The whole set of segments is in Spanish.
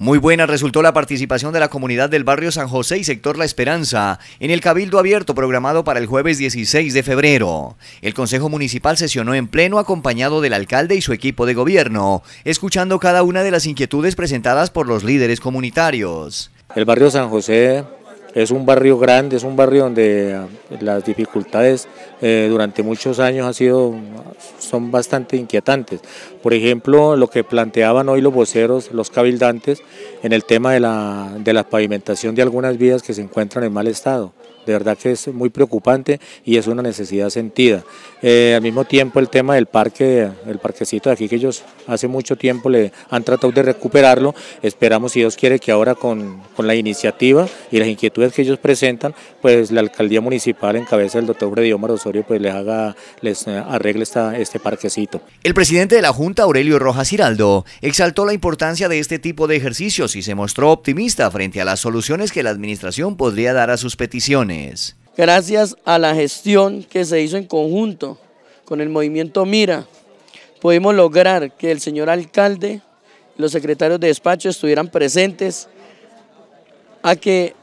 Muy buena resultó la participación de la comunidad del barrio San José y sector La Esperanza en el cabildo abierto programado para el jueves 16 de febrero. El Consejo Municipal sesionó en pleno acompañado del alcalde y su equipo de gobierno, escuchando cada una de las inquietudes presentadas por los líderes comunitarios. El barrio San José es un barrio grande, es un barrio donde ah, las dificultades eh, durante muchos años sido, son bastante inquietantes. Por ejemplo, lo que planteaban hoy los voceros, los cabildantes, en el tema de la pavimentación de algunas vías que se encuentran en mal estado de verdad que es muy preocupante y es una necesidad sentida. Eh, al mismo tiempo el tema del parque, el parquecito de aquí que ellos hace mucho tiempo le han tratado de recuperarlo, esperamos si Dios quiere que ahora con, la iniciativa y las inquietudes que ellos presentan, pues la alcaldía municipal en cabeza del doctor Omar Osorio pues les haga, les eh, arregle esta, este parquecito. El presidente de la Junta, Aurelio Rojas Giraldo, exaltó la importancia de este tipo de ejercicios y se mostró optimista frente a las soluciones que la administración podría dar a sus peticiones. Gracias a la gestión que se hizo en conjunto con el movimiento Mira, pudimos lograr que el señor alcalde los secretarios de despacho estuvieran presentes a que,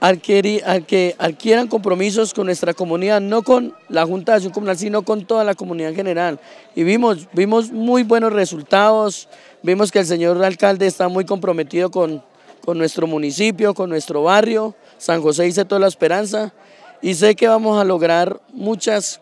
adquieran compromisos con nuestra comunidad, no con la Junta de Acción Comunal, sino con toda la comunidad en general. Y vimos, vimos muy buenos resultados, vimos que el señor alcalde está muy comprometido con, con nuestro municipio, con nuestro barrio, San José dice toda la esperanza y sé que vamos a lograr muchas,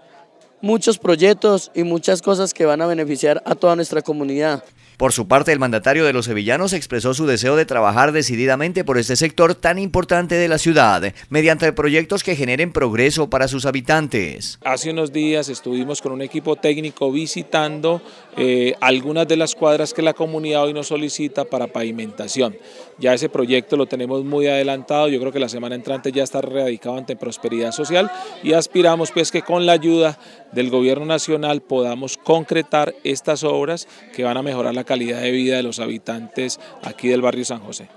muchos proyectos y muchas cosas que van a beneficiar a toda nuestra comunidad. Por su parte, el mandatario de los sevillanos expresó su deseo de trabajar decididamente por este sector tan importante de la ciudad, mediante proyectos que generen progreso para sus habitantes. Hace unos días estuvimos con un equipo técnico visitando eh, algunas de las cuadras que la comunidad hoy nos solicita para pavimentación. Ya ese proyecto lo tenemos muy adelantado, yo creo que la semana entrante ya está radicado ante Prosperidad Social y aspiramos pues que con la ayuda del gobierno nacional podamos concretar estas obras que van a mejorar la calidad de vida de los habitantes aquí del barrio San José.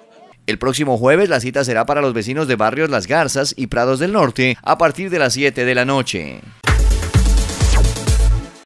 El próximo jueves la cita será para los vecinos de barrios Las Garzas y Prados del Norte a partir de las 7 de la noche.